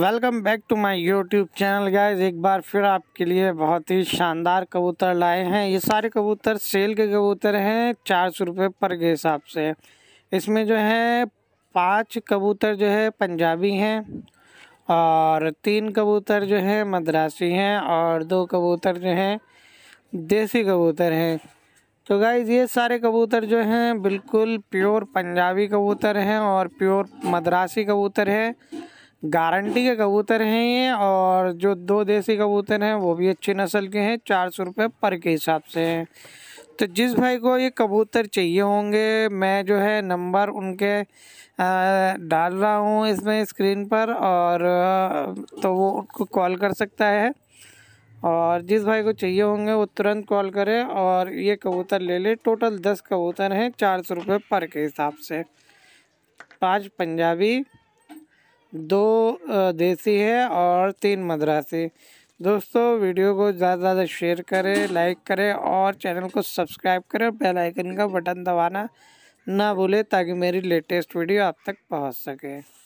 welcome back to my YouTube channel guys एक बार फिर आपके लिए बहुत ही शानदार कबूतर लाए हैं ये सारे कबूतर सेल के कबूतर हैं चार सौ रुपये पर के हिसाब से इसमें जो है पांच कबूतर जो है पंजाबी हैं और तीन कबूतर जो है मद्रासी हैं और दो कबूतर जो हैं देसी कबूतर हैं तो गाइज़ ये सारे कबूतर जो हैं बिल्कुल प्योर पंजाबी कबूतर हैं और प्योर मद्रासी कबूतर हैं गारंटी के कबूतर हैं ये और जो दो देसी कबूतर हैं वो भी अच्छी नस्ल के हैं चार सौ रुपये पर के हिसाब से हैं तो जिस भाई को ये कबूतर चाहिए होंगे मैं जो है नंबर उनके डाल रहा हूँ इसमें स्क्रीन पर और तो वो उनको कॉल कर सकता है और जिस भाई को चाहिए होंगे वो तुरंत कॉल करे और ये कबूतर ले ले टोटल दस कबूतर हैं चार सौ रुपये पर के हिसाब से पांच पंजाबी दो देसी है और तीन मद्रासी दोस्तों वीडियो को ज़्यादा से ज़्यादा शेयर करें लाइक करें और चैनल को सब्सक्राइब करें बेल आइकन का बटन दबाना ना भूलें ताकि मेरी लेटेस्ट वीडियो आप तक पहुंच सके